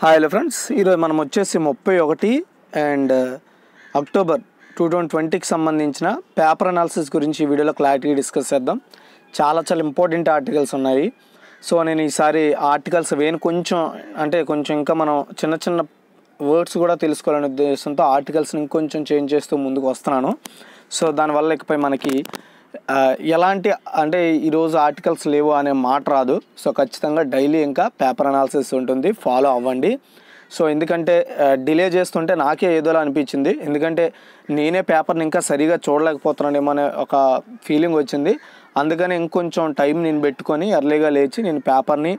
hi hello friends ఈరోజు మనం వచ్చేసి ముప్పై ఒకటి and uh, October two thousand ట్వంటీకి సంబంధించిన పేపర్ అనాలిసిస్ గురించి ఈ వీడియోలో క్లారిటీ డిస్కస్ చేద్దాం చాలా చాలా ఇంపార్టెంట్ ఆర్టికల్స్ ఉన్నాయి సో నేను ఈసారి ఆర్టికల్స్ వేను కొంచెం అంటే కొంచెం ఇంకా మనం చిన్న చిన్న వర్డ్స్ కూడా తెలుసుకోవాలనే ఉద్దేశంతో ఆర్టికల్స్ని ఇంకొంచెం చేంజ్ చేస్తూ ముందుకు వస్తున్నాను సో దానివల్ల ఇకపై మనకి ఎలాంటి అంటే ఈరోజు ఆర్టికల్స్ లేవు అనే మాట రాదు సో ఖచ్చితంగా డైలీ ఇంకా పేపర్ అనాలిసిస్ ఉంటుంది ఫాలో అవ్వండి సో ఎందుకంటే డిలే చేస్తుంటే నాకే ఏదోలా అనిపించింది ఎందుకంటే నేనే పేపర్ని ఇంకా సరిగా చూడలేకపోతున్నానేమో అనే ఒక ఫీలింగ్ వచ్చింది అందుకని ఇంకొంచెం టైం నేను పెట్టుకొని ఎర్లీగా లేచి నేను పేపర్ని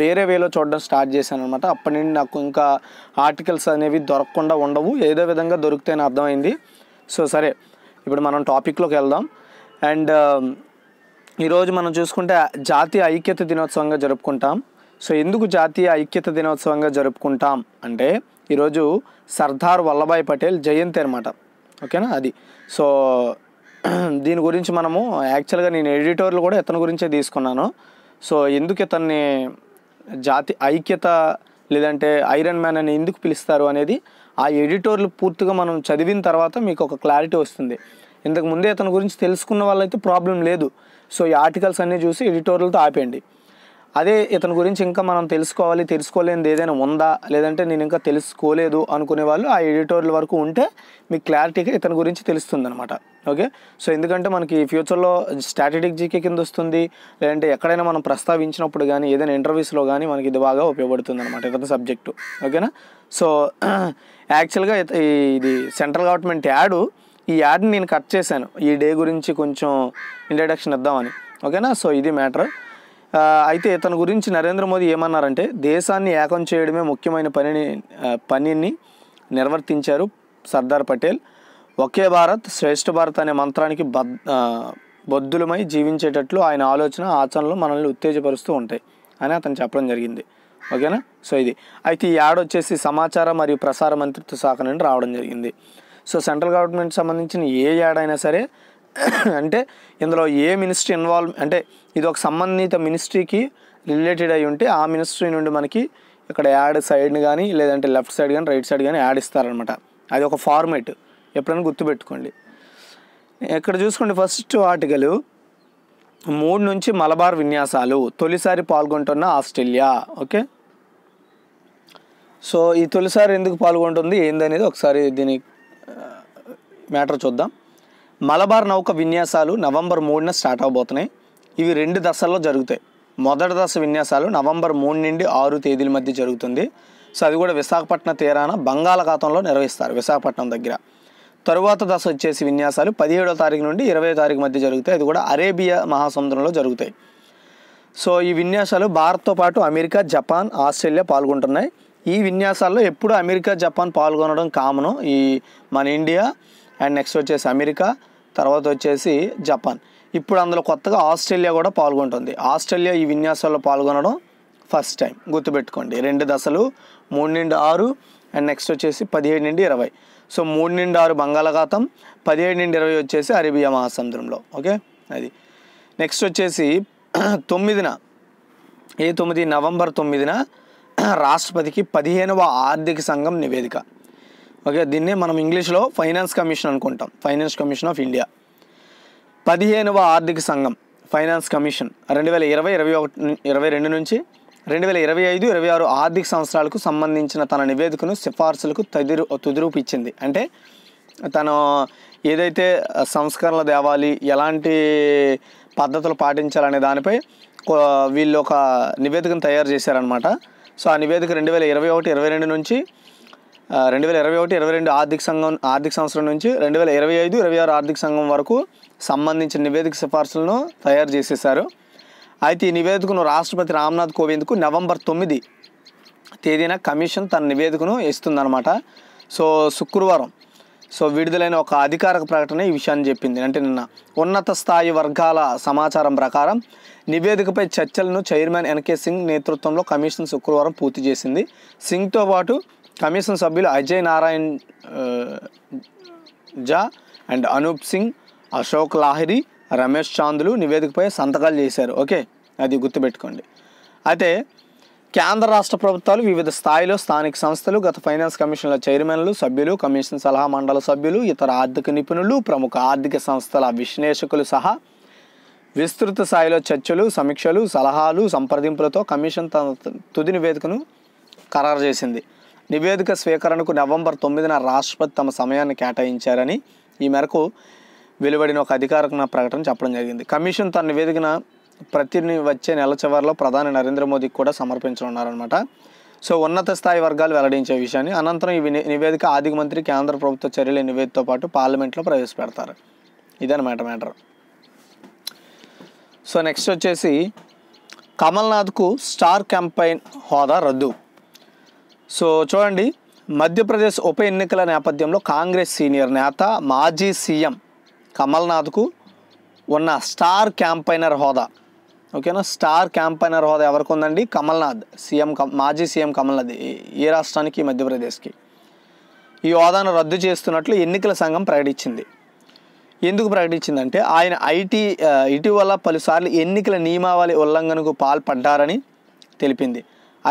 వేరే వేలో చూడడం స్టార్ట్ చేశాను అనమాట అప్పటి నుండి నాకు ఇంకా ఆర్టికల్స్ అనేవి దొరకకుండా ఉండవు ఏదో విధంగా దొరికితే అర్థమైంది సో సరే ఇప్పుడు మనం టాపిక్లోకి వెళ్దాం అండ్ um, ఈరోజు మనం చూసుకుంటే జాతీయ ఐక్యత దినోత్సవంగా జరుపుకుంటాం సో ఎందుకు జాతీయ ఐక్యత దినోత్సవంగా జరుపుకుంటాం అంటే ఈరోజు సర్దార్ వల్లభాయ్ పటేల్ జయంతి అనమాట ఓకేనా అది సో దీని గురించి మనము యాక్చువల్గా నేను ఎడిటోర్లు కూడా ఇతని గురించే తీసుకున్నాను సో ఎందుకు ఇతన్ని జాతి ఐక్యత లేదంటే ఐరన్ మ్యాన్ అని ఎందుకు పిలుస్తారు అనేది ఆ ఎడిటోర్లు పూర్తిగా మనం చదివిన తర్వాత మీకు ఒక క్లారిటీ వస్తుంది ఇంతకు ముందే అతని గురించి తెలుసుకున్న వాళ్ళైతే ప్రాబ్లం లేదు సో ఈ ఆర్టికల్స్ అన్నీ చూసి ఎడిటోరియల్తో ఆపేయండి అదే ఇతని గురించి ఇంకా మనం తెలుసుకోవాలి తెలుసుకోలేనిది ఏదైనా ఉందా లేదంటే నేను ఇంకా తెలుసుకోలేదు అనుకునే వాళ్ళు ఆ ఎడిటోరియల్ వరకు ఉంటే మీకు క్లారిటీగా ఇతని గురించి తెలుస్తుంది అనమాట ఓకే సో ఎందుకంటే మనకి ఫ్యూచర్లో స్ట్రాటజిక్ జీకే కింద వస్తుంది లేదంటే ఎక్కడైనా మనం ప్రస్తావించినప్పుడు కానీ ఏదైనా ఇంటర్వ్యూస్లో కానీ మనకి ఇది బాగా ఉపయోగపడుతుంది అనమాట ఇతని సబ్జెక్టు ఓకేనా సో యాక్చువల్గా ఇది సెంట్రల్ గవర్నమెంట్ యాడు ఈ యాడ్ని నేను కట్ చేశాను ఈ డే గురించి కొంచెం ఇంట్రడక్షన్ ఇద్దామని ఓకేనా సో ఇది మ్యాటర్ అయితే తన గురించి నరేంద్ర మోదీ ఏమన్నారంటే దేశాన్ని ఏకం చేయడమే ముఖ్యమైన పనిని పనిని నిర్వర్తించారు సర్దార్ పటేల్ ఒకే భారత్ శ్రేష్ఠ భారత్ అనే మంత్రానికి బద్ బొద్దులమై జీవించేటట్లు ఆయన ఆలోచన ఆచరణలు మనల్ని ఉత్తేజపరుస్తూ ఉంటాయి అని అతను చెప్పడం జరిగింది ఓకేనా సో ఇది అయితే ఈ యాడ్ వచ్చేసి సమాచార మరియు ప్రసార మంత్రిత్వ శాఖ నుండి రావడం జరిగింది సో సెంట్రల్ గవర్నమెంట్ సంబంధించిన ఏ ఏడైనా సరే అంటే ఇందులో ఏ మినిస్ట్రీ ఇన్వాల్వ్ అంటే ఇది ఒక సంబంధిత మినిస్ట్రీకి రిలేటెడ్ అయి ఉంటే ఆ మినిస్ట్రీ నుండి మనకి ఇక్కడ యాడ్ సైడ్ కానీ లేదంటే లెఫ్ట్ సైడ్ కానీ రైట్ సైడ్ కానీ యాడ్ ఇస్తారనమాట అది ఒక ఫార్మేట్ ఎప్పుడైనా గుర్తుపెట్టుకోండి ఇక్కడ చూసుకోండి ఫస్ట్ ఆర్టికల్ మూడు నుంచి మలబార్ విన్యాసాలు తొలిసారి పాల్గొంటున్న ఆస్ట్రేలియా ఓకే సో ఈ తొలిసారి ఎందుకు పాల్గొంటుంది ఏందనేది ఒకసారి దీనికి మ్యాటర్ చూద్దాం మలబార్ నౌక విన్యాసాలు నవంబర్ మూడున స్టార్ట్ అవబోతున్నాయి ఇవి రెండు దశల్లో జరుగుతాయి మొదటి దశ విన్యాసాలు నవంబర్ మూడు నుండి ఆరు తేదీల మధ్య జరుగుతుంది సో అది కూడా విశాఖపట్నం తీరాన బంగాళాఖాతంలో నిర్వహిస్తారు విశాఖపట్నం దగ్గర తరువాత దశ వచ్చేసి విన్యాసాలు పదిహేడో తారీఖు నుండి ఇరవై తారీఖు మధ్య జరుగుతాయి అది కూడా అరేబియా మహాసముద్రంలో జరుగుతాయి సో ఈ విన్యాసాలు భారత్తో పాటు అమెరికా జపాన్ ఆస్ట్రేలియా పాల్గొంటున్నాయి ఈ విన్యాసాల్లో ఎప్పుడు అమెరికా జపాన్ పాల్గొనడం కామను ఈ మన ఇండియా అండ్ నెక్స్ట్ వచ్చేసి అమెరికా తర్వాత వచ్చేసి జపాన్ ఇప్పుడు అందులో కొత్తగా ఆస్ట్రేలియా కూడా పాల్గొంటుంది ఆస్ట్రేలియా ఈ విన్యాసాల్లో పాల్గొనడం ఫస్ట్ టైం గుర్తుపెట్టుకోండి రెండు దశలు మూడు నుండి ఆరు అండ్ నెక్స్ట్ వచ్చేసి పదిహేడు నుండి ఇరవై సో మూడు నుండి ఆరు బంగాళాఖాతం పదిహేడు నుండి ఇరవై వచ్చేసి అరేబియా మహాసముద్రంలో ఓకే అది నెక్స్ట్ వచ్చేసి తొమ్మిదిన ఏ తొమ్మిది నవంబర్ తొమ్మిదిన రాష్ట్రపతికి పదిహేనవ ఆర్థిక సంఘం నివేదిక ఓకే దీన్నే మనం ఇంగ్లీష్లో ఫైనాన్స్ కమిషన్ అనుకుంటాం ఫైనాన్స్ కమిషన్ ఆఫ్ ఇండియా పదిహేనవ ఆర్థిక సంఘం ఫైనాన్స్ కమిషన్ రెండు వేల ఇరవై ఇరవై ఒకటి ఇరవై రెండు నుంచి రెండు వేల ఇరవై ఐదు ఇరవై ఆరు ఆర్థిక సంవత్సరాలకు సంబంధించిన తన నివేదికను సిఫార్సులకు తదిరు తుదిరూపు ఇచ్చింది అంటే తను ఏదైతే సంస్కరణలు తేవాలి ఎలాంటి పద్ధతులు పాటించాలనే దానిపై వీళ్ళు ఒక నివేదికను తయారు చేశారనమాట సో ఆ నివేదిక రెండు వేల ఇరవై ఒకటి ఇరవై రెండు నుంచి రెండు వేల ఇరవై ఒకటి ఇరవై రెండు ఆర్థిక సంఘం ఆర్థిక సంవత్సరం నుంచి రెండు వేల ఇరవై ఐదు ఇరవై ఆరు ఆర్థిక సంఘం వరకు సంబంధించిన నివేదిక సిఫార్సులను తయారు చేసేశారు అయితే ఈ నివేదికను రాష్ట్రపతి రామ్నాథ్ కోవింద్కు నవంబర్ తొమ్మిది తేదీన కమిషన్ తన నివేదికను ఇస్తుందన్నమాట సో శుక్రవారం సో విడుదలైన ఒక అధికారిక ప్రకటన ఈ విషయాన్ని చెప్పింది అంటే నిన్న ఉన్నత స్థాయి వర్గాల సమాచారం ప్రకారం నివేదికపై చర్చలను చైర్మన్ ఎన్కే సింగ్ నేతృత్వంలో కమిషన్ శుక్రవారం పూర్తి చేసింది సింగ్తో పాటు కమిషన్ సభ్యులు అజయ్ నారాయణ్ జా అండ్ అనూప్ సింగ్ అశోక్ లాహిరి రమేష్ చాందులు నివేదికపై సంతకాలు చేశారు ఓకే అది గుర్తుపెట్టుకోండి అయితే కేంద్ర రాష్ట్ర ప్రభుత్వాలు వివిధ స్థాయిలో స్థానిక సంస్థలు గత ఫైనాన్స్ కమిషన్ల చైర్మన్లు సభ్యులు కమిషన్ సలహా మండల సభ్యులు ఇతర ఆర్థిక నిపుణులు ప్రముఖ ఆర్థిక సంస్థల విశ్లేషకులు సహా విస్తృత స్థాయిలో చర్చలు సమీక్షలు సలహాలు సంప్రదింపులతో కమిషన్ తన తుది నివేదికను ఖరారు చేసింది నివేదిక స్వీకరణకు నవంబర్ తొమ్మిదిన రాష్ట్రపతి తమ సమయాన్ని కేటాయించారని ఈ మేరకు వెలువడిన ఒక అధికారిక ప్రకటన చెప్పడం జరిగింది కమిషన్ తన నివేదికన ప్రతి వచ్చే నెల చివరిలో ప్రధాని నరేంద్ర మోదీకి కూడా సమర్పించనున్నారనమాట సో ఉన్నత స్థాయి వర్గాలు వెల్లడించే విషయాన్ని అనంతరం ఈ నివేదిక ఆర్థిక మంత్రి కేంద్ర ప్రభుత్వ చర్యల నివేదితో పాటు పార్లమెంట్లో ప్రవేశపెడతారు ఇదనమాట మ్యాటర్ సో నెక్స్ట్ వచ్చేసి కమల్నాథ్కు స్టార్ క్యాంపైన్ హోదా రద్దు సో చూడండి మధ్యప్రదేశ్ ఉప ఎన్నికల నేపథ్యంలో కాంగ్రెస్ సీనియర్ నేత మాజీ సీఎం కమల్నాథ్కు ఉన్న స్టార్ క్యాంపైనర్ హోదా ఓకేనా స్టార్ క్యాంపైనర్ హోదా ఎవరికి ఉందండి కమల్నాథ్ సీఎం మాజీ సీఎం కమల్నాథ్ ఏ రాష్ట్రానికి మధ్యప్రదేశ్కి ఈ హోదాను రద్దు చేస్తున్నట్లు ఎన్నికల సంఘం ప్రకటించింది ఎందుకు ప్రకటించిందంటే ఆయన ఐటీ ఇటీవల పలుసార్లు ఎన్నికల నియమావళి ఉల్లంఘనకు పాల్పడ్డారని తెలిపింది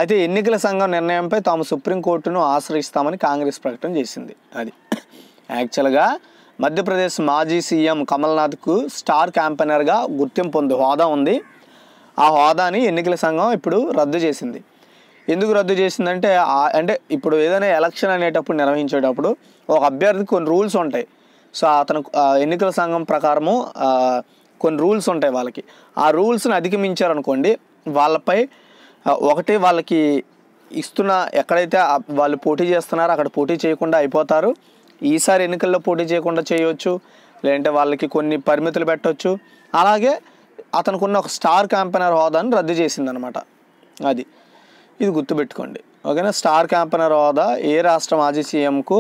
అయితే ఎన్నికల సంఘం నిర్ణయంపై తాము సుప్రీంకోర్టును ఆశ్రయిస్తామని కాంగ్రెస్ ప్రకటన చేసింది అది యాక్చువల్గా మధ్యప్రదేశ్ మాజీ సీఎం కమల్నాథ్కు స్టార్ క్యాంపెనర్గా గుర్తింపు ఉంది హోదా ఉంది ఆ హోదాని ఎన్నికల సంఘం ఇప్పుడు రద్దు చేసింది ఎందుకు రద్దు చేసిందంటే అంటే ఇప్పుడు ఏదైనా ఎలక్షన్ అనేటప్పుడు నిర్వహించేటప్పుడు ఒక అభ్యర్థి కొన్ని రూల్స్ ఉంటాయి సో అతను ఎన్నికల సంఘం ప్రకారము కొన్ని రూల్స్ ఉంటాయి వాళ్ళకి ఆ రూల్స్ని అధిగమించారనుకోండి వాళ్ళపై ఒకటి వాళ్ళకి ఇస్తున్న ఎక్కడైతే వాళ్ళు పోటీ చేస్తున్నారో అక్కడ పోటీ చేయకుండా అయిపోతారు ఈసారి ఎన్నికల్లో పోటీ చేయకుండా చేయవచ్చు లేదంటే వాళ్ళకి కొన్ని పరిమితులు పెట్టవచ్చు అలాగే అతనుకున్న ఒక స్టార్ క్యాంపెనర్ హోదాను రద్దు చేసింది అనమాట అది ఇది గుర్తుపెట్టుకోండి ఓకేనా స్టార్ క్యాంపెనర్ హోదా ఏ రాష్ట్ర మాజీ సీఎంకు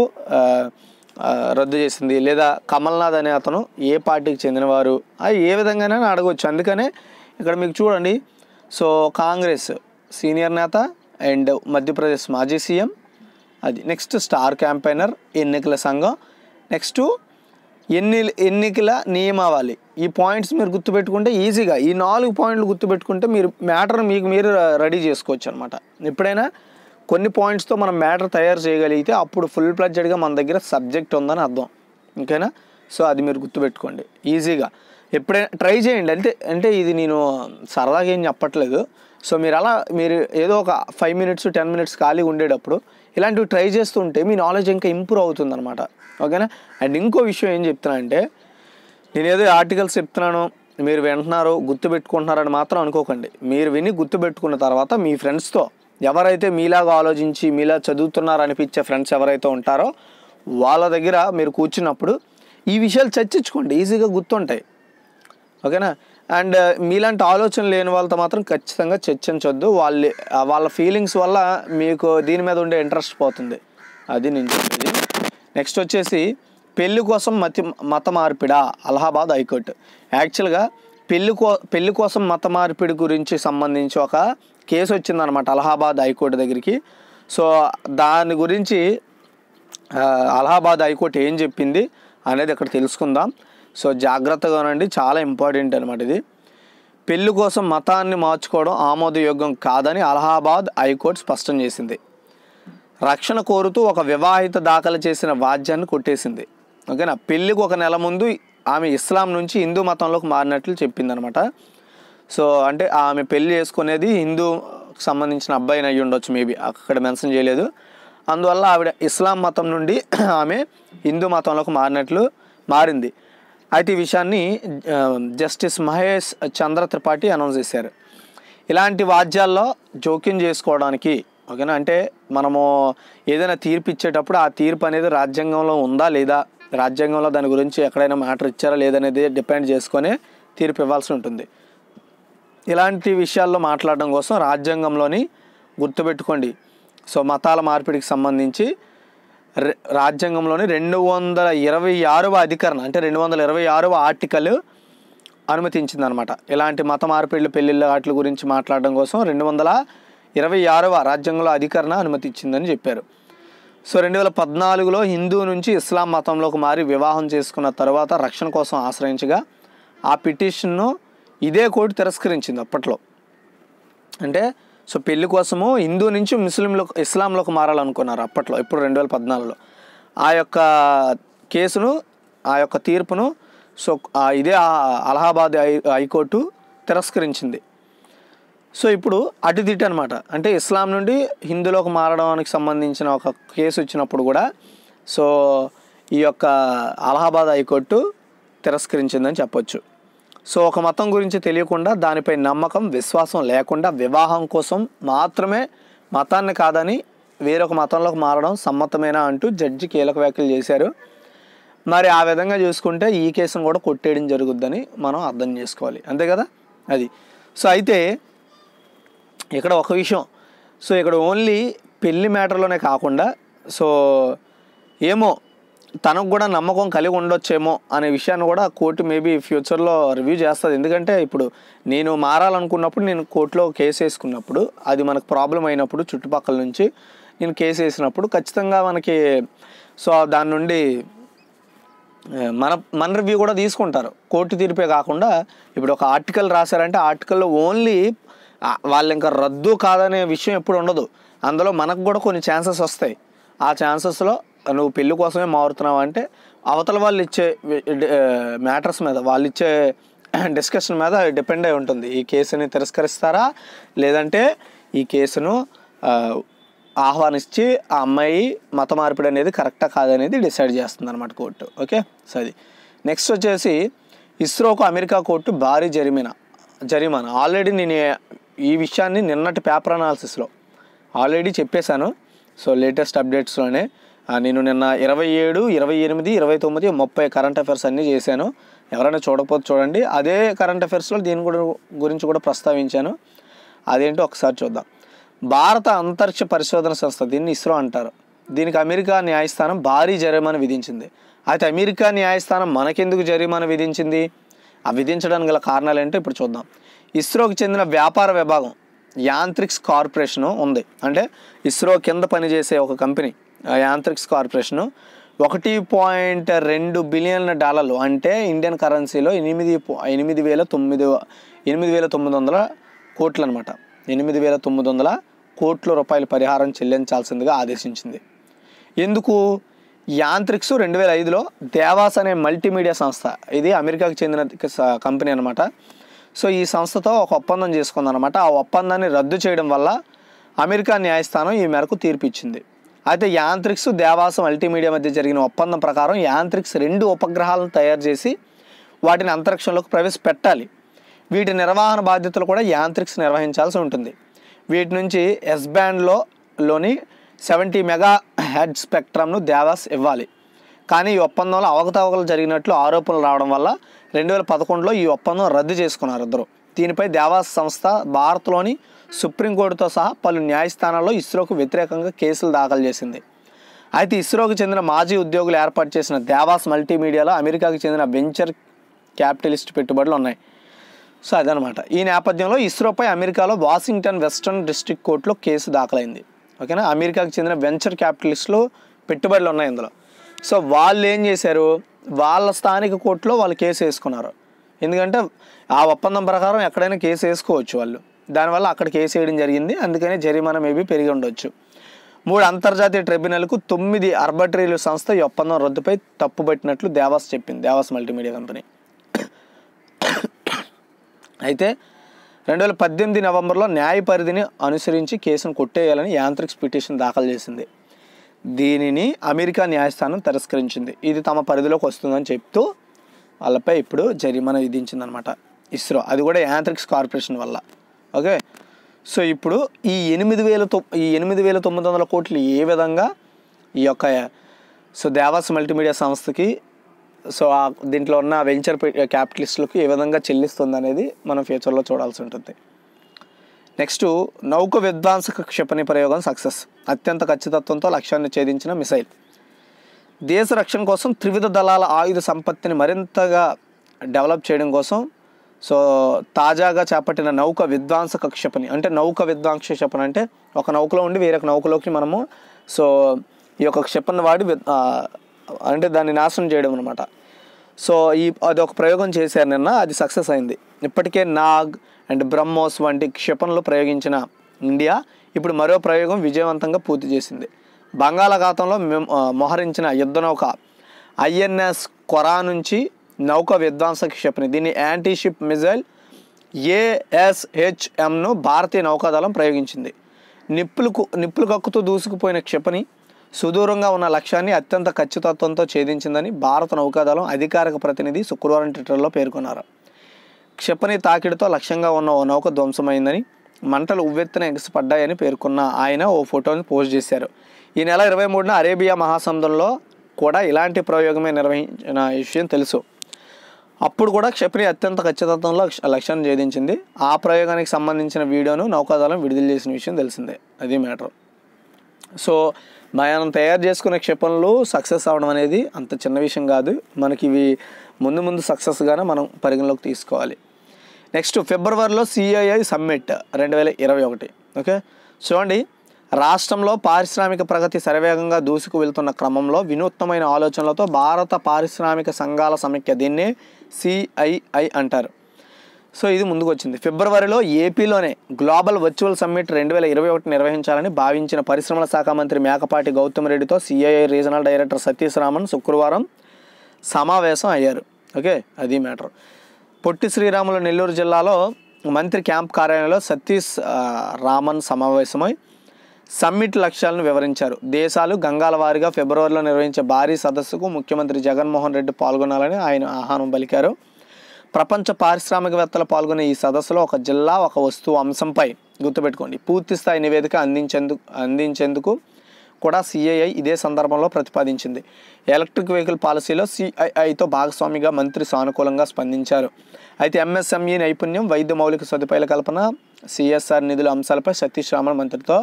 రద్దు చేసింది లేదా కమల్నాథ్ అనే అతను ఏ పార్టీకి చెందినవారు అది ఏ విధంగానే అడగవచ్చు అందుకనే ఇక్కడ మీకు చూడండి సో కాంగ్రెస్ సీనియర్ నేత అండ్ మధ్యప్రదేశ్ మాజీ సీఎం అది నెక్స్ట్ స్టార్ క్యాంపెయినర్ ఎన్నికల సంఘం నెక్స్ట్ ఎన్ని ఎన్నికల నియమావళి ఈ పాయింట్స్ మీరు గుర్తుపెట్టుకుంటే ఈజీగా ఈ నాలుగు పాయింట్లు గుర్తుపెట్టుకుంటే మీరు మ్యాటర్ మీకు మీరు రెడీ చేసుకోవచ్చు అనమాట ఎప్పుడైనా కొన్ని పాయింట్స్తో మనం మ్యాటర్ తయారు చేయగలిగితే అప్పుడు ఫుల్ ప్లడ్జెడ్గా మన దగ్గర సబ్జెక్ట్ ఉందని అర్థం ఓకేనా సో అది మీరు గుర్తుపెట్టుకోండి ఈజీగా ఎప్పుడైనా ట్రై చేయండి అంటే అంటే ఇది నేను సరదాగా ఏం చెప్పట్లేదు సో మీరు అలా మీరు ఏదో ఒక ఫైవ్ మినిట్స్ టెన్ మినిట్స్ ఖాళీ ఉండేటప్పుడు ఇలాంటివి ట్రై చేస్తుంటే మీ నాలెడ్జ్ ఇంకా ఇంప్రూవ్ అవుతుంది అనమాట ఓకేనా అండ్ ఇంకో విషయం ఏం చెప్తున్నా అంటే నేనేదో ఆర్టికల్స్ చెప్తున్నాను మీరు వింటున్నారు గుర్తుపెట్టుకుంటున్నారని మాత్రం అనుకోకండి మీరు విని గుర్తుపెట్టుకున్న తర్వాత మీ ఫ్రెండ్స్తో ఎవరైతే మీలాగా ఆలోచించి మీలా చదువుతున్నారనిపించే ఫ్రెండ్స్ ఎవరైతే ఉంటారో వాళ్ళ దగ్గర మీరు కూర్చున్నప్పుడు ఈ విషయాలు చర్చించుకోండి ఈజీగా గుర్తుంటాయి ఓకేనా అండ్ uh, మీలాంటి ఆలోచన లేని వాళ్ళతో మాత్రం ఖచ్చితంగా చర్చించొద్దు uh, వాళ్ళ వాళ్ళ ఫీలింగ్స్ వల్ల మీకు దీని మీద ఉండే ఇంట్రెస్ట్ పోతుంది అది నేను చెప్పేది నెక్స్ట్ వచ్చేసి పెళ్లి కోసం మతి మత మార్పిడా అలహాబాద్ హైకోర్టు యాక్చువల్గా పెళ్లి కో పెళ్లి కోసం మత మార్పిడి గురించి సంబంధించి ఒక కేసు వచ్చిందనమాట అలహాబాద్ హైకోర్టు దగ్గరికి సో దాని గురించి అలహాబాద్ హైకోర్టు ఏం చెప్పింది అనేది ఇక్కడ తెలుసుకుందాం సో జాగ్రత్తగానండి చాలా ఇంపార్టెంట్ అనమాట ఇది పెళ్లి కోసం మతాన్ని మార్చుకోవడం ఆమోదయోగ్యం కాదని అలహాబాద్ హైకోర్టు స్పష్టం చేసింది రక్షణ కోరుతూ ఒక వివాహిత దాఖలు చేసిన వాద్యాన్ని కొట్టేసింది ఓకేనా పెళ్ళికి ఒక నెల ముందు ఆమె ఇస్లాం నుంచి హిందూ మతంలోకి మారినట్లు చెప్పిందనమాట సో అంటే ఆమె పెళ్ళి చేసుకునేది హిందూ సంబంధించిన అబ్బాయిని అయ్యి ఉండొచ్చు మేబీ అక్కడ మెన్షన్ చేయలేదు అందువల్ల ఆవిడ ఇస్లాం మతం నుండి ఆమె హిందూ మతంలోకి మారినట్లు మారింది అయితే విషయాన్ని జస్టిస్ మహేష్ చంద్ర త్రిపాఠి అనౌన్స్ చేశారు ఇలాంటి వాద్యాల్లో జోక్యం చేసుకోవడానికి ఓకేనా అంటే మనము ఏదైనా తీర్పు ఇచ్చేటప్పుడు ఆ తీర్పు అనేది రాజ్యాంగంలో ఉందా లేదా రాజ్యాంగంలో దాని గురించి ఎక్కడైనా మ్యాటర్ ఇచ్చారా లేదనేది డిపెండ్ చేసుకొని తీర్పు ఇవ్వాల్సి ఉంటుంది ఇలాంటి విషయాల్లో మాట్లాడడం కోసం రాజ్యాంగంలోని గుర్తుపెట్టుకోండి సో మతాల మార్పిడికి సంబంధించి రాజ్యాంగంలోని రెండు వందల ఇరవై ఆరవ అధికరణ అంటే రెండు వందల ఇరవై ఆరవ ఆర్టికల్ అనుమతించిందనమాట ఇలాంటి మత మార్పిడిలు పెళ్ళిళ్ళ వాటి గురించి మాట్లాడడం కోసం రెండు వందల ఇరవై ఆరవ రాజ్యాంగంలో అధికరణ అనుమతిచ్చిందని చెప్పారు సో రెండు వేల పద్నాలుగులో హిందూ నుంచి ఇస్లాం మతంలోకి మారి వివాహం చేసుకున్న తర్వాత రక్షణ కోసం ఆశ్రయించగా ఆ పిటిషన్ను ఇదే కోర్టు తిరస్కరించింది అప్పట్లో అంటే సో పెళ్లి కోసము హిందూ నుంచి ముస్లింలకు ఇస్లాంలోకి మారాలనుకున్నారు అప్పట్లో ఇప్పుడు రెండు వేల పద్నాలుగులో ఆ యొక్క కేసును ఆ యొక్క తీర్పును సో ఇదే అలహాబాద్ హై హైకోర్టు తిరస్కరించింది సో ఇప్పుడు అటు తిట్టు అనమాట అంటే ఇస్లాం నుండి హిందులోకి మారడానికి సంబంధించిన ఒక కేసు వచ్చినప్పుడు కూడా సో ఈ యొక్క అలహాబాద్ హైకోర్టు తిరస్కరించిందని చెప్పొచ్చు సో ఒక మతం గురించి తెలియకుండా దానిపై నమ్మకం విశ్వాసం లేకుండా వివాహం కోసం మాత్రమే మతాన్ని కాదని వేరొక మతంలోకి మారడం సమ్మతమేనా అంటూ జడ్జి కీలక వ్యాఖ్యలు చేశారు మరి ఆ విధంగా చూసుకుంటే ఈ కేసును కూడా కొట్టేయడం జరుగుద్దని మనం అర్థం చేసుకోవాలి అంతే కదా అది సో అయితే ఇక్కడ ఒక విషయం సో ఇక్కడ ఓన్లీ పెళ్లి మ్యాటర్లోనే కాకుండా సో ఏమో తనకు కూడా నమ్మకం కలిగి ఉండొచ్చేమో అనే విషయాన్ని కూడా కోర్టు మేబీ ఫ్యూచర్లో రివ్యూ చేస్తుంది ఎందుకంటే ఇప్పుడు నేను మారాలనుకున్నప్పుడు నేను కోర్టులో కేసు వేసుకున్నప్పుడు అది మనకు ప్రాబ్లం అయినప్పుడు చుట్టుపక్కల నుంచి నేను కేసు వేసినప్పుడు ఖచ్చితంగా మనకి సో దాని నుండి మన మన రివ్యూ కూడా తీసుకుంటారు కోర్టు తీర్పే కాకుండా ఇప్పుడు ఒక ఆర్టికల్ రాశారంటే ఆర్టికల్లో ఓన్లీ వాళ్ళు ఇంకా రద్దు కాదనే విషయం ఎప్పుడు ఉండదు అందులో మనకు కూడా కొన్ని ఛాన్సెస్ వస్తాయి ఆ ఛాన్సెస్లో నువ్వు పెళ్లి కోసమే మారుతున్నావు అంటే అవతల వాళ్ళు ఇచ్చే మ్యాటర్స్ మీద వాళ్ళు ఇచ్చే డిస్కషన్ మీద డిపెండ్ అయి ఉంటుంది ఈ కేసుని తిరస్కరిస్తారా లేదంటే ఈ కేసును ఆహ్వానించి ఆ అమ్మాయి మత మార్పిడి అనేది కరెక్టా కాదనేది డిసైడ్ చేస్తుంది అనమాట కోర్టు ఓకే సరే నెక్స్ట్ వచ్చేసి ఇస్రోకు అమెరికా కోర్టు భారీ జరిమానా జరిమానా ఆల్రెడీ నేను ఈ విషయాన్ని నిన్నటి పేపర్ అనాలసిస్లో ఆల్రెడీ చెప్పేశాను సో లేటెస్ట్ అప్డేట్స్లోనే నేను నిన్న ఇరవై ఏడు ఇరవై ఎనిమిది ఇరవై తొమ్మిది ముప్పై కరెంట్ అఫైర్స్ అన్నీ చేశాను ఎవరైనా చూడకపోతే చూడండి అదే కరెంట్ అఫైర్స్లో దీని కూడా గురించి కూడా ప్రస్తావించాను అదేంటో ఒకసారి చూద్దాం భారత అంతరిక్ష పరిశోధన సంస్థ దీన్ని ఇస్రో అంటారు దీనికి అమెరికా న్యాయస్థానం భారీ జరిమానా విధించింది అయితే అమెరికా న్యాయస్థానం మనకెందుకు జరిమానా విధించింది ఆ విధించడానికి గల కారణాలు ఏంటో ఇప్పుడు చూద్దాం ఇస్రోకి చెందిన వ్యాపార విభాగం యాంత్రిక్స్ కార్పొరేషను ఉంది అంటే ఇస్రో కింద పనిచేసే ఒక కంపెనీ యాంత్రిక్స్ కార్పొరేషను ఒకటి పాయింట్ రెండు బిలియన్ల డాలర్లు అంటే ఇండియన్ కరెన్సీలో ఎనిమిది ఎనిమిది వేల తొమ్మిది ఎనిమిది వేల తొమ్మిది వందల కోట్లు అనమాట ఎనిమిది వేల తొమ్మిది వందల కోట్ల రూపాయల పరిహారం చెల్లించాల్సిందిగా ఆదేశించింది ఎందుకు యాంత్రిక్స్ రెండు వేల ఐదులో దేవాస్ అనే మల్టీమీడియా సంస్థ ఇది అమెరికాకు చెందిన కంపెనీ అనమాట సో ఈ సంస్థతో ఒక ఒప్పందం చేసుకుందనమాట ఆ ఒప్పందాన్ని రద్దు చేయడం వల్ల అమెరికా న్యాయస్థానం ఈ మేరకు తీర్పు ఇచ్చింది అయితే యాంత్రిక్స్ దేవాసం మల్టీమీడియా మధ్య జరిగిన ఒప్పందం ప్రకారం యాంత్రిక్స్ రెండు ఉపగ్రహాలను తయారు చేసి వాటిని అంతరిక్షంలోకి ప్రవేశపెట్టాలి వీటి నిర్వహణ బాధ్యతలు కూడా యాంత్రిక్స్ నిర్వహించాల్సి ఉంటుంది వీటి నుంచి ఎస్ బ్యాండ్లో లోని సెవెంటీ మెగా హెడ్ స్పెక్ట్రమ్ను దేవాస్ ఇవ్వాలి కానీ ఈ ఒప్పందంలో అవకతవకలు జరిగినట్లు ఆరోపణలు రావడం వల్ల రెండు వేల పదకొండులో ఈ ఒప్పందం రద్దు చేసుకున్నారు ఇద్దరు దీనిపై దేవాస్ సంస్థ భారత్లోని సుప్రీంకోర్టుతో సహా పలు న్యాయస్థానాల్లో ఇస్రోకు వ్యతిరేకంగా కేసులు దాఖలు చేసింది అయితే ఇస్రోకు చెందిన మాజీ ఉద్యోగులు ఏర్పాటు చేసిన దేవాస్ మల్టీమీడియాలో అమెరికాకు చెందిన వెంచర్ క్యాపిటలిస్ట్ పెట్టుబడులు ఉన్నాయి సో అదనమాట ఈ నేపథ్యంలో ఇస్రోపై అమెరికాలో వాషింగ్టన్ వెస్టర్న్ డిస్ట్రిక్ట్ కోర్టులో కేసు దాఖలైంది ఓకేనా అమెరికాకు చెందిన వెంచర్ క్యాపిటలిస్టులు పెట్టుబడులు ఉన్నాయి ఇందులో సో వాళ్ళు ఏం చేశారు వాళ్ళ స్థానిక కోర్టులో వాళ్ళు కేసు వేసుకున్నారు ఎందుకంటే ఆ ఒప్పందం ప్రకారం ఎక్కడైనా కేసు వేసుకోవచ్చు వాళ్ళు దానివల్ల అక్కడ కేసు వేయడం జరిగింది అందుకనే జరిమానా మేబీ పెరిగి ఉండొచ్చు మూడు అంతర్జాతీయ ట్రిబ్యునల్కు తొమ్మిది అర్బట్రీలు సంస్థ ఈ ఒప్పందం రద్దుపై తప్పుబట్టినట్లు దేవాస్ చెప్పింది దేవాస్ మల్టీమీడియా కంపెనీ అయితే రెండు వేల పద్దెనిమిది నవంబర్లో న్యాయ పరిధిని అనుసరించి కేసును కొట్టేయాలని యాంత్రిక్స్ పిటిషన్ దాఖలు చేసింది దీనిని అమెరికా న్యాయస్థానం తిరస్కరించింది ఇది తమ పరిధిలోకి వస్తుందని చెప్తూ వాళ్ళపై ఇప్పుడు జరిమానా విధించిందనమాట ఇస్రో అది కూడా యాంత్రిక్స్ కార్పొరేషన్ వల్ల ఓకే సో ఇప్పుడు ఈ ఎనిమిది వేల ఈ ఎనిమిది వేల తొమ్మిది వందల కోట్లు ఏ విధంగా ఈ యొక్క సో దేవాస్ మల్టీమీడియా సంస్థకి సో దీంట్లో ఉన్న వెంచర్ క్యాపిటలిస్టులకు ఏ విధంగా చెల్లిస్తుంది అనేది మనం ఫ్యూచర్లో చూడాల్సి ఉంటుంది నెక్స్ట్ నౌక విధ్వంసక క్షిపణి ప్రయోగం సక్సెస్ అత్యంత ఖచ్చితత్వంతో లక్ష్యాన్ని ఛేదించిన మిసైల్ దేశ రక్షణ కోసం త్రివిధ దళాల ఆయుధ సంపత్తిని మరింతగా డెవలప్ చేయడం కోసం సో తాజాగా చేపట్టిన నౌక విధ్వంసక క్షిపణి అంటే నౌక విధ్వాంస క్షిపణి అంటే ఒక నౌకలో ఉండి వేరొక నౌకలోకి మనము సో ఈ యొక్క క్షిపణి వాడి అంటే దాన్ని నాశనం చేయడం అనమాట సో ఈ అది ఒక ప్రయోగం చేశారు నిన్న అది సక్సెస్ అయింది ఇప్పటికే నాగ్ అండ్ బ్రహ్మోస్ వంటి క్షిపణులు ప్రయోగించిన ఇండియా ఇప్పుడు మరో ప్రయోగం విజయవంతంగా పూర్తి చేసింది బంగాళాఖాతంలో మోహరించిన యుద్ధనౌక ఐఎన్ఎస్ కొరా నుంచి నౌక విధ్వంస క్షిపణి దీన్ని యాంటీషిప్ మిజైల్ ఏఎస్హెచ్ఎంను భారతీయ నౌకాదళం ప్రయోగించింది నిప్పులకు నిప్పులు కక్కుతూ దూసుకుపోయిన క్షిపణి సుదూరంగా ఉన్న లక్ష్యాన్ని అత్యంత ఖచ్చితత్వంతో ఛేదించిందని భారత నౌకాదళం అధికారిక ప్రతినిధి శుక్రవారం ట్విట్టర్లో పేర్కొన్నారు క్షిపణి తాకిడితో లక్ష్యంగా ఉన్న ఓ నౌక ధ్వంసమైందని మంటలు ఉవ్వెత్తున ఎగసిపడ్డాయని పేర్కొన్న ఆయన ఓ ఫోటోని పోస్ట్ చేశారు ఈ నెల ఇరవై మూడున అరేబియా మహాసముద్రంలో కూడా ఇలాంటి ప్రయోగమే నిర్వహించిన విషయం తెలుసు అప్పుడు కూడా క్షిపణి అత్యంత ఖచ్చితత్వంలో లక్ష్యం ఛేదించింది ఆ ప్రయోగానికి సంబంధించిన వీడియోను నౌకాదళం విడుదల చేసిన విషయం తెలిసిందే అది మ్యాటర్ సో మనం తయారు చేసుకునే క్షిపణులు సక్సెస్ అవ్వడం అనేది అంత చిన్న విషయం కాదు మనకి ఇవి ముందు ముందు సక్సెస్గానే మనం పరిగణలోకి తీసుకోవాలి నెక్స్ట్ ఫిబ్రవరిలో సిఐఐ సమ్మిట్ రెండు వేల ఇరవై ఒకటి ఓకే చూడండి రాష్ట్రంలో పారిశ్రామిక ప్రగతి శరవేగంగా దూసుకు వెళ్తున్న క్రమంలో వినూత్నమైన ఆలోచనలతో భారత పారిశ్రామిక సంఘాల సమీక్ష దీన్ని సిఐఐ అంటారు సో ఇది ముందుకు వచ్చింది ఫిబ్రవరిలో ఏపీలోనే గ్లోబల్ వర్చువల్ సమ్మిట్ రెండు వేల ఇరవై ఒకటి నిర్వహించాలని భావించిన పరిశ్రమల శాఖ మంత్రి మేకపాటి గౌతమ్ రెడ్డితో CII regional director Satish Raman శుక్రవారం సమావేశం అయ్యారు ఓకే అది మ్యాటర్ పొట్టి శ్రీరాములు నెల్లూరు జిల్లాలో మంత్రి క్యాంప్ కార్యాలయంలో సతీష్ రామన్ సమావేశమై సమ్మిట్ లక్ష్యాలను వివరించారు దేశాలు గంగాల వారీగా ఫిబ్రవరిలో నిర్వహించే భారీ సదస్సుకు ముఖ్యమంత్రి జగన్మోహన్ రెడ్డి పాల్గొనాలని ఆయన ఆహ్వానం పలికారు ప్రపంచ పారిశ్రామికవేత్తలు పాల్గొనే ఈ సదస్సులో ఒక జిల్లా ఒక వస్తువు అంశంపై గుర్తుపెట్టుకోండి పూర్తిస్థాయి నివేదిక అందించేందుకు అందించేందుకు కూడా సిఐఐ ఇదే సందర్భంలో ప్రతిపాదించింది ఎలక్ట్రిక్ వెహికల్ పాలసీలో సిఐఐతో భాగస్వామిగా మంత్రి సానుకూలంగా స్పందించారు అయితే ఎంఎస్ఎంఈ నైపుణ్యం వైద్య మౌలిక సదుపాయాల కల్పన సిఎస్ఆర్ నిధుల అంశాలపై సతీష్ రామన్ మంత్రితో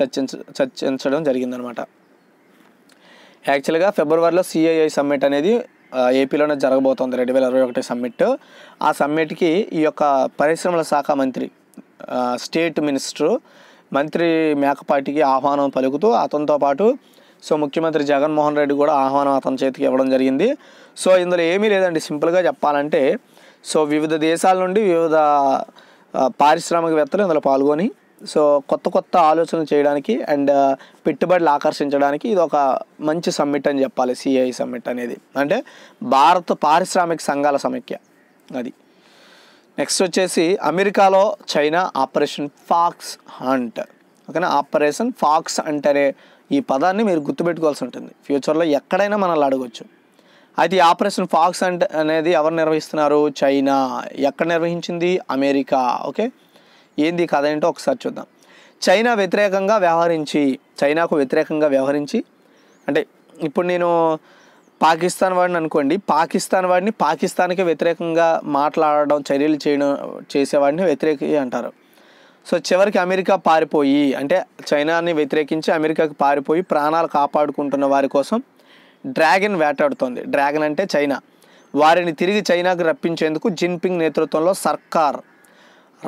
చర్చించ చర్చించడం జరిగిందనమాట యాక్చువల్గా ఫిబ్రవరిలో సిఐఐ సమ్మిట్ అనేది ఏపీలోనే జరగబోతోంది రెండు వేల ఇరవై ఒకటి సమ్మిట్ ఆ సమ్మిట్కి ఈ యొక్క పరిశ్రమల శాఖ మంత్రి స్టేట్ మినిస్టరు మంత్రి మేకపాటికి ఆహ్వానం పలుకుతూ అతనితో పాటు సో ముఖ్యమంత్రి జగన్మోహన్ రెడ్డి కూడా ఆహ్వానం అతని చేతికి ఇవ్వడం జరిగింది సో ఇందులో ఏమీ లేదండి సింపుల్గా చెప్పాలంటే సో వివిధ దేశాల నుండి వివిధ పారిశ్రామికవేత్తలు ఇందులో పాల్గొని సో కొత్త కొత్త ఆలోచనలు చేయడానికి అండ్ పెట్టుబడులు ఆకర్షించడానికి ఇది ఒక మంచి సమ్మిట్ అని చెప్పాలి సిఐ సమ్మిట్ అనేది అంటే భారత పారిశ్రామిక సంఘాల సమైక్య అది నెక్స్ట్ వచ్చేసి అమెరికాలో చైనా ఆపరేషన్ ఫాక్స్ హంట్ ఓకేనా ఆపరేషన్ ఫాక్స్ అంటేనే ఈ పదాన్ని మీరు గుర్తుపెట్టుకోవాల్సి ఉంటుంది ఫ్యూచర్లో ఎక్కడైనా మనల్ని అడగొచ్చు అయితే ఈ ఆపరేషన్ ఫాక్స్ అంట్ అనేది ఎవరు నిర్వహిస్తున్నారు చైనా ఎక్కడ నిర్వహించింది అమెరికా ఓకే ఏంది కథ ఏంటో ఒకసారి చూద్దాం చైనా వ్యతిరేకంగా వ్యవహరించి చైనాకు వ్యతిరేకంగా వ్యవహరించి అంటే ఇప్పుడు నేను పాకిస్తాన్ వాడిని అనుకోండి పాకిస్తాన్ వాడిని పాకిస్తాన్కి వ్యతిరేకంగా మాట్లాడడం చర్యలు చేయడం చేసేవాడిని వ్యతిరేకి అంటారు సో చివరికి అమెరికా పారిపోయి అంటే చైనాని వ్యతిరేకించి అమెరికాకి పారిపోయి ప్రాణాలు కాపాడుకుంటున్న వారి కోసం డ్రాగన్ వేటాడుతోంది డ్రాగన్ అంటే చైనా వారిని తిరిగి చైనాకు రప్పించేందుకు జిన్పింగ్ నేతృత్వంలో సర్కార్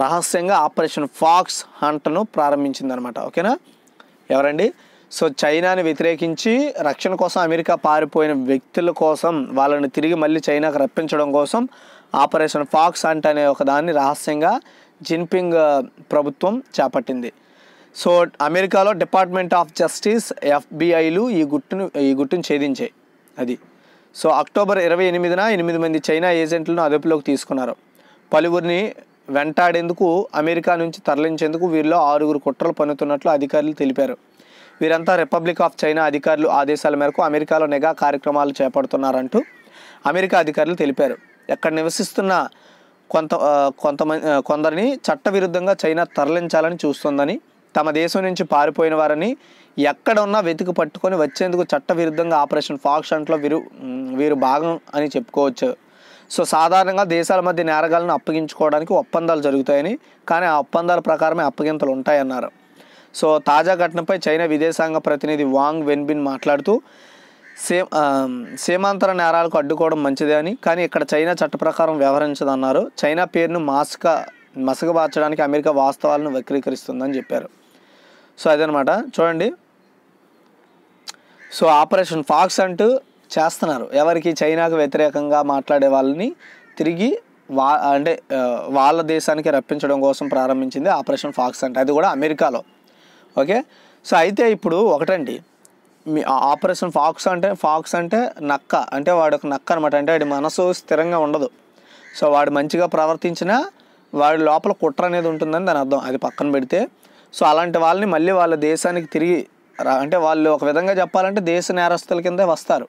రహస్యంగా ఆపరేషన్ ఫాక్స్ హంట్ను ప్రారంభించిందనమాట ఓకేనా ఎవరండి సో చైనాని వ్యతిరేకించి రక్షణ కోసం అమెరికా పారిపోయిన వ్యక్తుల కోసం వాళ్ళని తిరిగి మళ్ళీ చైనాకు రప్పించడం కోసం ఆపరేషన్ ఫాక్స్ హంట్ అనే ఒక దాన్ని రహస్యంగా జిన్పింగ్ ప్రభుత్వం చేపట్టింది సో అమెరికాలో డిపార్ట్మెంట్ ఆఫ్ జస్టిస్ ఎఫ్బిఐలు ఈ గుట్టును ఈ గుట్టును ఛేదించాయి అది సో అక్టోబర్ ఇరవై ఎనిమిదిన ఎనిమిది మంది చైనా ఏజెంట్లను అదుపులోకి తీసుకున్నారు పలువురిని వెంటాడేందుకు అమెరికా నుంచి తరలించేందుకు వీరిలో ఆరుగురు కుట్రలు పన్నుతున్నట్లు అధికారులు తెలిపారు వీరంతా రిపబ్లిక్ ఆఫ్ చైనా అధికారులు ఆదేశాల మేరకు అమెరికాలో నిఘా కార్యక్రమాలు చేపడుతున్నారంటూ అమెరికా అధికారులు తెలిపారు ఎక్కడ నివసిస్తున్న కొంత కొంతమంది కొందరిని చట్టవిరుద్ధంగా చైనా తరలించాలని చూస్తుందని తమ దేశం నుంచి పారిపోయిన వారిని ఎక్కడ ఉన్నా వెతికి పట్టుకొని వచ్చేందుకు చట్టవిరుద్ధంగా ఆపరేషన్ ఫాక్స్ అంట్లో వీరు వీరు భాగం అని చెప్పుకోవచ్చు సో సాధారణంగా దేశాల మధ్య నేరగాలను అప్పగించుకోవడానికి ఒప్పందాలు జరుగుతాయని కానీ ఆ ఒప్పందాల ప్రకారమే అప్పగింతలు ఉంటాయన్నారు సో తాజా ఘటనపై చైనా విదేశాంగ ప్రతినిధి వాంగ్ వెన్బిన్ మాట్లాడుతూ సే సీమాంతర నేరాలకు అడ్డుకోవడం మంచిదే అని కానీ ఇక్కడ చైనా చట్ట ప్రకారం వ్యవహరించదన్నారు చైనా పేరును మాస్క మసకబార్చడానికి అమెరికా వాస్తవాలను వక్రీకరిస్తుందని చెప్పారు సో అదనమాట చూడండి సో ఆపరేషన్ ఫాక్స్ అంటూ చేస్తున్నారు ఎవరికి చైనాకు వ్యతిరేకంగా మాట్లాడే వాళ్ళని తిరిగి వా అంటే వాళ్ళ దేశానికి రప్పించడం కోసం ప్రారంభించింది ఆపరేషన్ ఫాక్స్ అంటే అది కూడా అమెరికాలో ఓకే సో అయితే ఇప్పుడు ఒకటండి మీ ఆపరేషన్ ఫాక్స్ అంటే ఫాక్స్ అంటే నక్క అంటే వాడు ఒక నక్క అనమాట అంటే వాడి మనసు స్థిరంగా ఉండదు సో వాడు మంచిగా ప్రవర్తించినా వాడి లోపల కుట్ర అనేది ఉంటుందని దాని అర్థం అది పక్కన పెడితే సో అలాంటి వాళ్ళని మళ్ళీ వాళ్ళ దేశానికి తిరిగి అంటే వాళ్ళు ఒక విధంగా చెప్పాలంటే దేశ నేరస్తుల కింద వస్తారు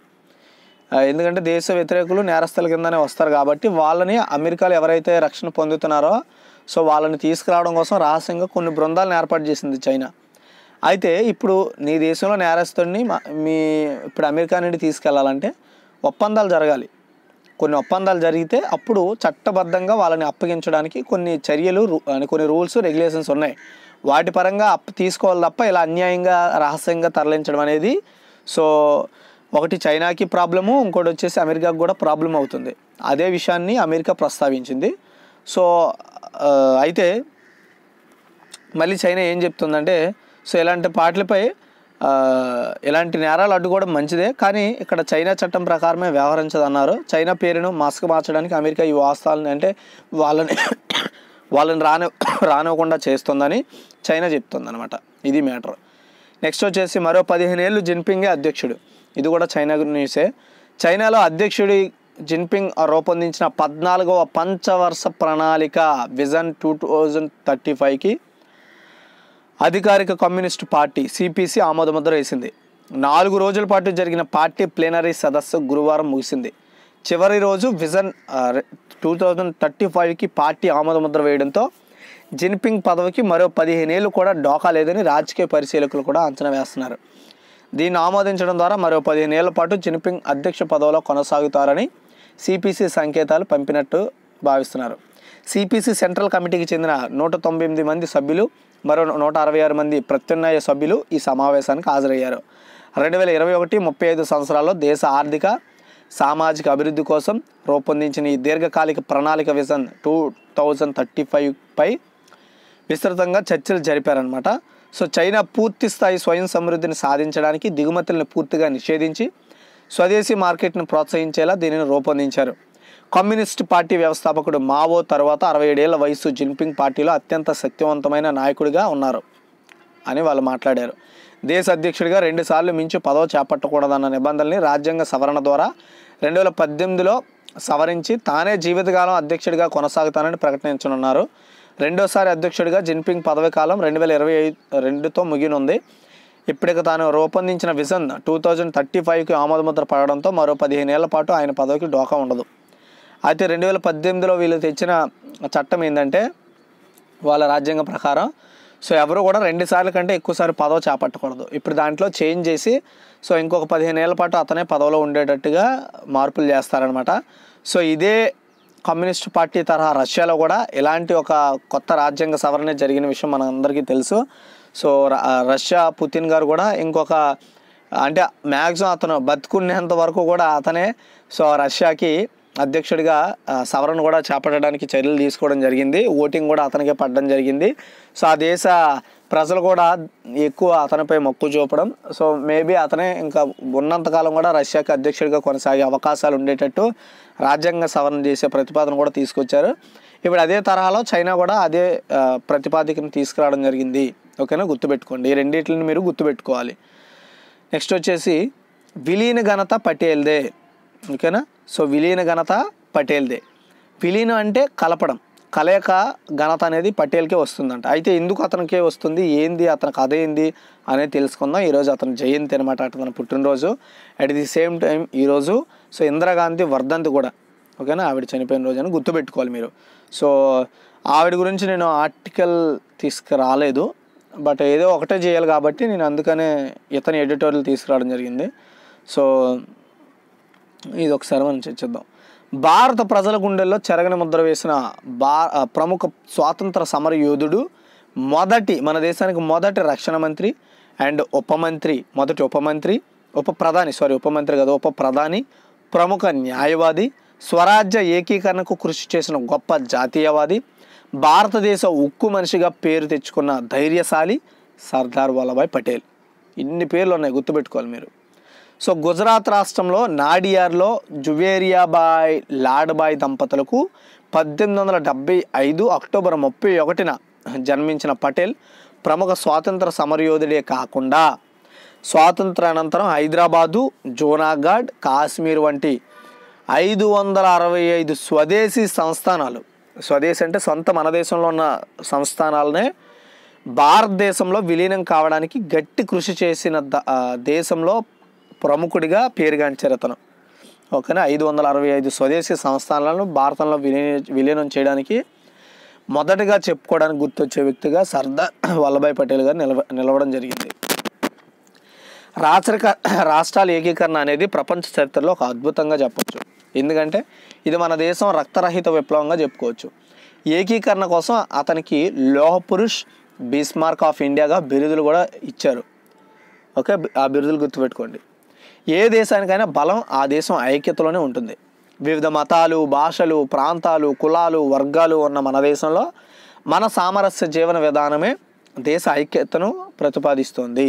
ఎందుకంటే దేశ వ్యతిరేకులు నేరస్తుల కిందనే వస్తారు కాబట్టి వాళ్ళని అమెరికాలో ఎవరైతే రక్షణ పొందుతున్నారో సో వాళ్ళని తీసుకురావడం కోసం రహస్యంగా కొన్ని బృందాలను ఏర్పాటు చేసింది చైనా అయితే ఇప్పుడు నీ దేశంలో నేరస్తుడిని మీ ఇప్పుడు అమెరికా నుండి తీసుకెళ్లాలంటే ఒప్పందాలు జరగాలి కొన్ని ఒప్పందాలు జరిగితే అప్పుడు చట్టబద్ధంగా వాళ్ళని అప్పగించడానికి కొన్ని చర్యలు కొన్ని రూల్స్ రెగ్యులేషన్స్ ఉన్నాయి వాటి పరంగా అప్పు తీసుకోవాలి తప్ప ఇలా అన్యాయంగా రహస్యంగా తరలించడం అనేది సో ఒకటి చైనాకి ప్రాబ్లము ఇంకోటి వచ్చేసి అమెరికాకు కూడా ప్రాబ్లం అవుతుంది అదే విషయాన్ని అమెరికా ప్రస్తావించింది సో అయితే మళ్ళీ చైనా ఏం చెప్తుందంటే సో ఇలాంటి పాటలపై ఇలాంటి నేరాలు అడ్డుకోవడం మంచిదే కానీ ఇక్కడ చైనా చట్టం ప్రకారమే వ్యవహరించదన్నారు చైనా పేరును మాస్క్ మార్చడానికి అమెరికా ఈ వాస్తవాలని అంటే వాళ్ళని వాళ్ళని రాని రానివ్వకుండా చేస్తుందని చైనా అనమాట ఇది మ్యాటర్ నెక్స్ట్ వచ్చేసి మరో పదిహేను ఏళ్ళు జిన్పింగే అధ్యక్షుడు ఇది కూడా చైనా న్యూసే చైనాలో అధ్యక్షుడి జిన్పింగ్ రూపొందించిన పద్నాలుగవ పంచవర్ష ప్రణాళిక విజన్ టూ థౌజండ్ థర్టీ ఫైవ్కి అధికారిక కమ్యూనిస్ట్ పార్టీ సిపిసి ఆమోదముద్ర వేసింది నాలుగు రోజుల పాటు జరిగిన పార్టీ ప్లేనరీ సదస్సు గురువారం ముగిసింది చివరి రోజు విజన్ టూ థౌజండ్ థర్టీ ఫైవ్కి పార్టీ ఆమోదముద్ర వేయడంతో జిన్పింగ్ పదవికి మరో పదిహేను ఏళ్ళు కూడా డోకా లేదని రాజకీయ పరిశీలకులు కూడా అంచనా వేస్తున్నారు దీన్ని ఆమోదించడం ద్వారా మరో పదిహేను ఏళ్ల పాటు జిన్పింగ్ అధ్యక్ష పదవిలో కొనసాగుతారని సిపిసి సంకేతాలు పంపినట్టు భావిస్తున్నారు సిపిసి సెంట్రల్ కమిటీకి చెందిన నూట తొంభై మంది సభ్యులు మరో నూట అరవై ఆరు మంది ప్రత్యున్నాయ సభ్యులు ఈ సమావేశానికి హాజరయ్యారు రెండు వేల ఇరవై ఒకటి ముప్పై ఐదు సంవత్సరాల్లో దేశ ఆర్థిక సామాజిక అభివృద్ధి కోసం రూపొందించిన ఈ దీర్ఘకాలిక ప్రణాళిక విజన్ టూ థౌజండ్ థర్టీ ఫైవ్పై విస్తృతంగా చర్చలు జరిపారనమాట సో చైనా పూర్తి స్థాయి స్వయం సమృద్ధిని సాధించడానికి దిగుమతులను పూర్తిగా నిషేధించి స్వదేశీ మార్కెట్ను ప్రోత్సహించేలా దీనిని రూపొందించారు కమ్యూనిస్ట్ పార్టీ వ్యవస్థాపకుడు మావో తర్వాత అరవై ఏడేళ్ల వయసు జిన్పింగ్ పార్టీలో అత్యంత శక్తివంతమైన నాయకుడిగా ఉన్నారు అని వాళ్ళు మాట్లాడారు దేశ అధ్యక్షుడిగా రెండుసార్లు మించి పదవు చేపట్టకూడదన్న నిబంధనల్ని రాజ్యాంగ సవరణ ద్వారా రెండు వేల పద్దెనిమిదిలో సవరించి తానే జీవితకాలం అధ్యక్షుడిగా కొనసాగుతానని ప్రకటించనున్నారు రెండోసారి అధ్యక్షుడిగా జిన్పింగ్ పదవి కాలం రెండు వేల ఇరవై ఐదు రెండుతో ముగినుంది ఇప్పటికి తాను రూపొందించిన విజన్ టూ థౌజండ్ థర్టీ ఫైవ్కి ఆమోదముద్ర పడడంతో మరో పదిహేను ఏళ్ల పాటు ఆయన పదవికి డోకా ఉండదు అయితే రెండు వేల పద్దెనిమిదిలో వీళ్ళు తెచ్చిన చట్టం ఏంటంటే వాళ్ళ రాజ్యాంగం ప్రకారం సో ఎవరు కూడా రెండు సార్లు కంటే ఎక్కువసారి పదవి చేపట్టకూడదు ఇప్పుడు దాంట్లో చేంజ్ చేసి సో ఇంకొక పదిహేను ఏళ్ళ పాటు అతనే పదవిలో ఉండేటట్టుగా మార్పులు చేస్తారనమాట సో ఇదే కమ్యూనిస్ట్ పార్టీ తరహా రష్యాలో కూడా ఇలాంటి ఒక కొత్త రాజ్యాంగ సవరణ జరిగిన విషయం మనందరికీ తెలుసు సో రష్యా పుతిన్ గారు కూడా ఇంకొక అంటే మ్యాక్సిమం అతను బతుకునేంత వరకు కూడా అతనే సో రష్యాకి అధ్యక్షుడిగా సవరణ కూడా చేపట్టడానికి చర్యలు తీసుకోవడం జరిగింది ఓటింగ్ కూడా అతనికే పడడం జరిగింది సో ఆ దేశ ప్రజలు కూడా ఎక్కువ అతనిపై మొక్కు చూపడం సో మేబీ అతనే ఇంకా ఉన్నంతకాలం కూడా రష్యాకి అధ్యక్షుడిగా కొనసాగే అవకాశాలు ఉండేటట్టు రాజ్యాంగ సవరణ చేసే ప్రతిపాదన కూడా తీసుకొచ్చారు ఇప్పుడు అదే తరహాలో చైనా కూడా అదే ప్రతిపాదికను తీసుకురావడం జరిగింది ఓకేనా గుర్తుపెట్టుకోండి ఈ రెండింటిని మీరు గుర్తుపెట్టుకోవాలి నెక్స్ట్ వచ్చేసి విలీన ఘనత పటేల్దే ఓకేనా సో విలీన ఘనత పటేల్దే విలీనం అంటే కలపడం కలయిక ఘనత అనేది పటేల్కే వస్తుందంట అయితే ఎందుకు అతనికే వస్తుంది ఏంది అతనికి కథ ఏంది అనేది తెలుసుకుందాం ఈరోజు అతను జయంతి అనమాట అతను పుట్టినరోజు అట్ ది సేమ్ టైం ఈరోజు సో ఇందిరాగాంధీ వర్ధంతి కూడా ఓకేనా ఆవిడ చనిపోయిన రోజు అని గుర్తుపెట్టుకోవాలి మీరు సో ఆవిడ గురించి నేను ఆర్టికల్ తీసుకురాలేదు బట్ ఏదో ఒకటే చేయాలి కాబట్టి నేను అందుకనే ఇతని ఎడిటోరియల్ తీసుకురావడం జరిగింది సో ఇది ఒకసారి మనం చర్చిద్దాం భారత ప్రజల గుండెల్లో చెరగని ముద్ర వేసిన బా ప్రముఖ స్వాతంత్ర సమర యోధుడు మొదటి మన దేశానికి మొదటి రక్షణ మంత్రి అండ్ ఉప మంత్రి మొదటి ఉపమంత్రి ఉప ప్రధాని సారీ ఉపమంత్రి కదా ఉప ప్రధాని ప్రముఖ న్యాయవాది స్వరాజ్య ఏకీకరణకు కృషి చేసిన గొప్ప జాతీయవాది భారతదేశ ఉక్కు మనిషిగా పేరు తెచ్చుకున్న ధైర్యశాలి సర్దార్ వల్లభాయ్ పటేల్ ఇన్ని పేర్లు ఉన్నాయి గుర్తుపెట్టుకోవాలి మీరు సో గుజరాత్ రాష్ట్రంలో నాడియార్లో జువేరియాబాయ్ లాడ్బాయ్ దంపతులకు పద్దెనిమిది వందల డెబ్బై ఐదు అక్టోబర్ ముప్పై ఒకటిన జన్మించిన పటేల్ ప్రముఖ స్వాతంత్ర సమరయోధుడే కాకుండా స్వాతంత్ర అనంతరం హైదరాబాదు జోనాఘాట్ కాశ్మీర్ వంటి ఐదు వందల అరవై ఐదు స్వదేశీ సంస్థానాలు స్వదేశీ అంటే సొంత మన దేశంలో ఉన్న సంస్థానాలనే భారతదేశంలో విలీనం కావడానికి గట్టి కృషి చేసిన దేశంలో ప్రముఖుడిగా పేరుగాంచారు అతను ఓకేనా ఐదు వందల అరవై ఐదు స్వదేశీ సంస్థానాలను భారతంలో విలీన విలీనం చేయడానికి మొదటగా చెప్పుకోవడానికి గుర్తొచ్చే వ్యక్తిగా సర్దార్ వల్లభాయ్ పటేల్ గారు నిలవ నిలవడం జరిగింది రాచరిక రాష్ట్రాల ఏకీకరణ అనేది ప్రపంచ చరిత్రలో ఒక అద్భుతంగా చెప్పవచ్చు ఎందుకంటే ఇది మన దేశం రక్తరహిత విప్లవంగా చెప్పుకోవచ్చు ఏకీకరణ కోసం అతనికి పురుష్ బీస్మార్క్ ఆఫ్ ఇండియాగా బిరుదులు కూడా ఇచ్చారు ఓకే ఆ బిరుదులు గుర్తుపెట్టుకోండి ఏ దేశానికైనా బలం ఆ దేశం ఐక్యతలోనే ఉంటుంది వివిధ మతాలు భాషలు ప్రాంతాలు కులాలు వర్గాలు ఉన్న మన దేశంలో మన సామరస్య జీవన విధానమే దేశ ఐక్యతను ప్రతిపాదిస్తుంది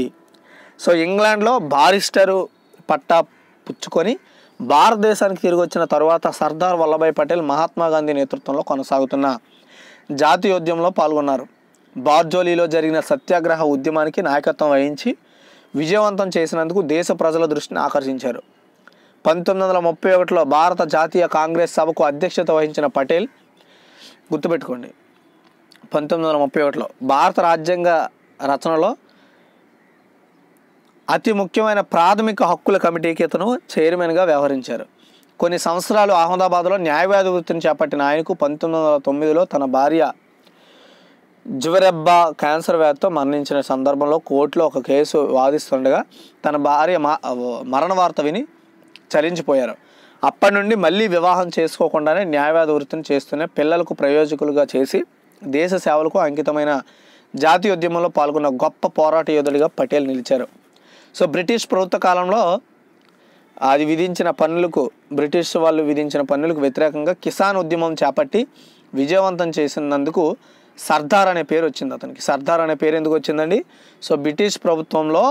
సో ఇంగ్లాండ్లో బారిస్టరు పట్టా పుచ్చుకొని భారతదేశానికి తిరిగి వచ్చిన తర్వాత సర్దార్ వల్లభాయ్ పటేల్ మహాత్మా గాంధీ నేతృత్వంలో కొనసాగుతున్న జాతీయోద్యమంలో పాల్గొన్నారు బార్జోలీలో జరిగిన సత్యాగ్రహ ఉద్యమానికి నాయకత్వం వహించి విజయవంతం చేసినందుకు దేశ ప్రజల దృష్టిని ఆకర్షించారు పంతొమ్మిది వందల ముప్పై ఒకటిలో భారత జాతీయ కాంగ్రెస్ సభకు అధ్యక్షత వహించిన పటేల్ గుర్తుపెట్టుకోండి పంతొమ్మిది వందల ముప్పై ఒకటిలో భారత రాజ్యాంగ రచనలో అతి ముఖ్యమైన ప్రాథమిక హక్కుల కమిటీకి అతను చైర్మన్గా వ్యవహరించారు కొన్ని సంవత్సరాలు అహ్మదాబాద్లో న్యాయవాద వృత్తిని చేపట్టిన ఆయనకు పంతొమ్మిది వందల తొమ్మిదిలో తన భార్య జువరెబ్బా క్యాన్సర్ వ్యాధితో మరణించిన సందర్భంలో కోర్టులో ఒక కేసు వాదిస్తుండగా తన భార్య మరణ వార్త విని చలించిపోయారు అప్పటి నుండి మళ్ళీ వివాహం చేసుకోకుండానే న్యాయవాద వృత్తిని చేస్తూనే పిల్లలకు ప్రయోజకులుగా చేసి దేశ సేవలకు అంకితమైన జాతీయోద్యమంలో పాల్గొన్న గొప్ప పోరాట యోధుడిగా పటేల్ నిలిచారు సో బ్రిటిష్ ప్రభుత్వ కాలంలో అది విధించిన పన్నులకు బ్రిటిష్ వాళ్ళు విధించిన పన్నులకు వ్యతిరేకంగా కిసాన్ ఉద్యమం చేపట్టి విజయవంతం చేసినందుకు సర్దార్ అనే పేరు వచ్చింది అతనికి సర్దార్ అనే పేరు ఎందుకు వచ్చిందండి సో బ్రిటిష్ ప్రభుత్వంలో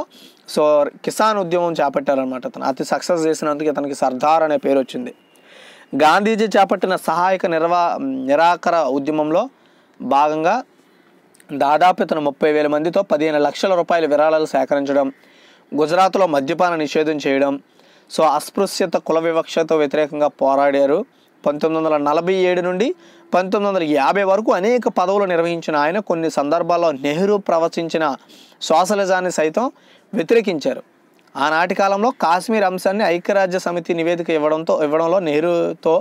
సో కిసాన్ ఉద్యమం చేపట్టారనమాట అతను అతి సక్సెస్ చేసినందుకు అతనికి సర్దార్ అనే పేరు వచ్చింది గాంధీజీ చేపట్టిన సహాయక నిర్వా నిరాకర ఉద్యమంలో భాగంగా దాదాపు ఇతను ముప్పై వేల మందితో పదిహేను లక్షల రూపాయల విరాళాలు సేకరించడం గుజరాత్లో మద్యపాన నిషేధం చేయడం సో అస్పృశ్యత కుల వివక్షతో వ్యతిరేకంగా పోరాడారు పంతొమ్మిది వందల నలభై ఏడు నుండి పంతొమ్మిది వందల యాభై వరకు అనేక పదవులు నిర్వహించిన ఆయన కొన్ని సందర్భాల్లో నెహ్రూ ప్రవచించిన సోషలిజాన్ని సైతం వ్యతిరేకించారు ఆనాటి కాలంలో కాశ్మీర్ అంశాన్ని ఐక్యరాజ్య సమితి నివేదిక ఇవ్వడంతో ఇవ్వడంలో నెహ్రూతో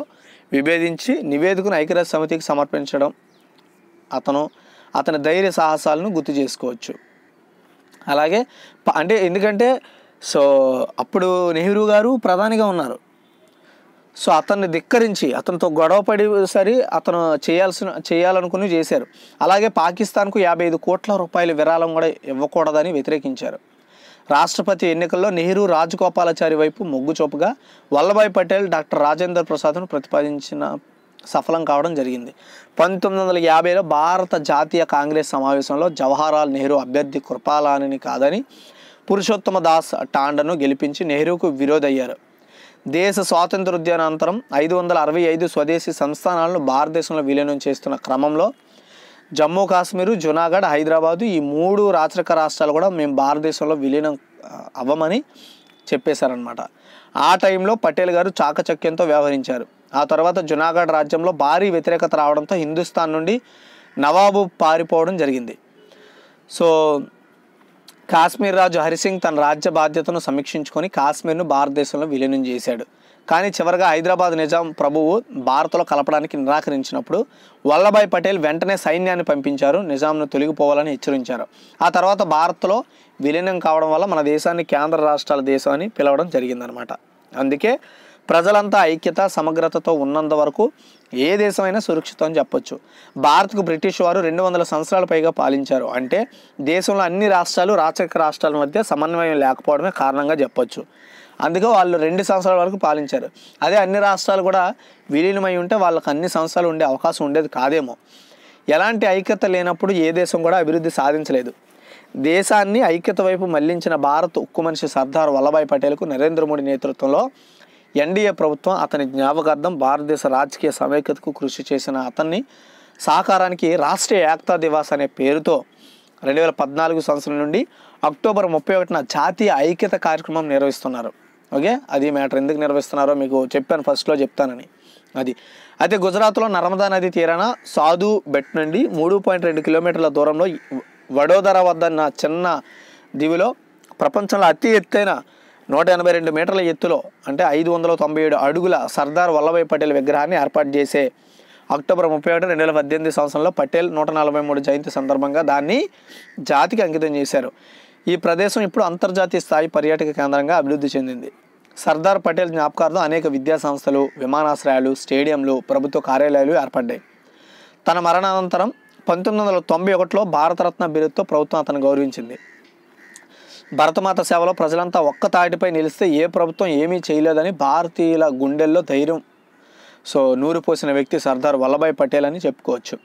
విభేదించి నివేదికను ఐక్యరాజ్య సమితికి సమర్పించడం అతను అతని ధైర్య సాహసాలను గుర్తు చేసుకోవచ్చు అలాగే అంటే ఎందుకంటే సో అప్పుడు నెహ్రూ గారు ప్రధానిగా ఉన్నారు సో అతన్ని ధిక్కరించి అతనితో గొడవ పడి అతను చేయాల్సిన చేయాలనుకుని చేశారు అలాగే పాకిస్తాన్కు యాభై ఐదు కోట్ల రూపాయల విరాళం కూడా ఇవ్వకూడదని వ్యతిరేకించారు రాష్ట్రపతి ఎన్నికల్లో నెహ్రూ రాజగోపాలాచారి వైపు మొగ్గు చూపుగా వల్లభాయ్ పటేల్ డాక్టర్ రాజేందర్ ప్రసాద్ను ప్రతిపాదించిన సఫలం కావడం జరిగింది పంతొమ్మిది వందల యాభైలో భారత జాతీయ కాంగ్రెస్ సమావేశంలో జవహర్లాల్ నెహ్రూ అభ్యర్థి కృపాలానిని కాదని పురుషోత్తమ దాస్ టాండను గెలిపించి నెహ్రూకు విరోధయ్యారు దేశ ఉద్యానంతరం ఐదు వందల అరవై ఐదు స్వదేశీ సంస్థానాలను భారతదేశంలో విలీనం చేస్తున్న క్రమంలో జమ్మూ కాశ్మీరు జునాగఢ్ హైదరాబాదు ఈ మూడు రాచరిక రాష్ట్రాలు కూడా మేము భారతదేశంలో విలీనం అవ్వమని చెప్పేశారనమాట ఆ టైంలో పటేల్ గారు చాకచక్యంతో వ్యవహరించారు ఆ తర్వాత జునాగఢ్ రాజ్యంలో భారీ వ్యతిరేకత రావడంతో హిందుస్థాన్ నుండి నవాబు పారిపోవడం జరిగింది సో కాశ్మీర్ రాజు హరిసింగ్ తన రాజ్య బాధ్యతను సమీక్షించుకొని కాశ్మీర్ను భారతదేశంలో విలీనం చేశాడు కానీ చివరిగా హైదరాబాద్ నిజాం ప్రభువు భారత్లో కలపడానికి నిరాకరించినప్పుడు వల్లభాయ్ పటేల్ వెంటనే సైన్యాన్ని పంపించారు నిజాంను తొలగిపోవాలని హెచ్చరించారు ఆ తర్వాత భారత్లో విలీనం కావడం వల్ల మన దేశాన్ని కేంద్ర రాష్ట్రాల దేశం అని పిలవడం జరిగిందనమాట అందుకే ప్రజలంతా ఐక్యత సమగ్రతతో ఉన్నంత వరకు ఏ దేశమైనా సురక్షితం అని చెప్పొచ్చు భారత్కు బ్రిటిష్ వారు రెండు వందల సంవత్సరాల పైగా పాలించారు అంటే దేశంలో అన్ని రాష్ట్రాలు రాచక రాష్ట్రాల మధ్య సమన్వయం లేకపోవడమే కారణంగా చెప్పొచ్చు అందుకే వాళ్ళు రెండు సంవత్సరాల వరకు పాలించారు అదే అన్ని రాష్ట్రాలు కూడా విలీనమై ఉంటే వాళ్ళకి అన్ని సంవత్సరాలు ఉండే అవకాశం ఉండేది కాదేమో ఎలాంటి ఐక్యత లేనప్పుడు ఏ దేశం కూడా అభివృద్ధి సాధించలేదు దేశాన్ని ఐక్యత వైపు మళ్లించిన భారత్ ఉక్కు మనిషి సర్దార్ వల్లభాయ్ పటేల్కు నరేంద్ర మోడీ నేతృత్వంలో ఎన్డీఏ ప్రభుత్వం అతని జ్ఞాపకార్థం భారతదేశ రాజకీయ సమైక్యతకు కృషి చేసిన అతన్ని సహకారానికి రాష్ట్రీయ ఏకతా దివాస్ అనే పేరుతో రెండు వేల పద్నాలుగు సంవత్సరం నుండి అక్టోబర్ ముప్పై ఒకటిన జాతీయ ఐక్యత కార్యక్రమం నిర్వహిస్తున్నారు ఓకే అది మ్యాటర్ ఎందుకు నిర్వహిస్తున్నారో మీకు చెప్పాను ఫస్ట్లో చెప్తానని అది అయితే గుజరాత్లో నర్మదా నది తీరాన సాధు బెట్ నుండి మూడు పాయింట్ రెండు కిలోమీటర్ల దూరంలో వడోదర వద్ద చిన్న దివిలో ప్రపంచంలో అతి ఎత్తైన నూట ఎనభై రెండు మీటర్ల ఎత్తులో అంటే ఐదు వందల తొంభై ఏడు అడుగుల సర్దార్ వల్లభాయ్ పటేల్ విగ్రహాన్ని ఏర్పాటు చేసే అక్టోబర్ ముప్పై ఒకటి రెండు వేల పద్దెనిమిది సంవత్సరంలో పటేల్ నూట నలభై మూడు జయంతి సందర్భంగా దాన్ని జాతికి అంకితం చేశారు ఈ ప్రదేశం ఇప్పుడు అంతర్జాతీయ స్థాయి పర్యాటక కేంద్రంగా అభివృద్ధి చెందింది సర్దార్ పటేల్ జ్ఞాపకార్థం అనేక విద్యా సంస్థలు విమానాశ్రయాలు స్టేడియంలు ప్రభుత్వ కార్యాలయాలు ఏర్పడ్డాయి తన మరణానంతరం పంతొమ్మిది వందల తొంభై ఒకటిలో భారతరత్న బిరుదుతో ప్రభుత్వం అతను గౌరవించింది భరతమాత సేవలో ప్రజలంతా ఒక్క తాటిపై నిలిస్తే ఏ ప్రభుత్వం ఏమీ చేయలేదని భారతీయుల గుండెల్లో ధైర్యం సో నూరు పోసిన వ్యక్తి సర్దార్ వల్లభాయ్ పటేల్ అని చెప్పుకోవచ్చు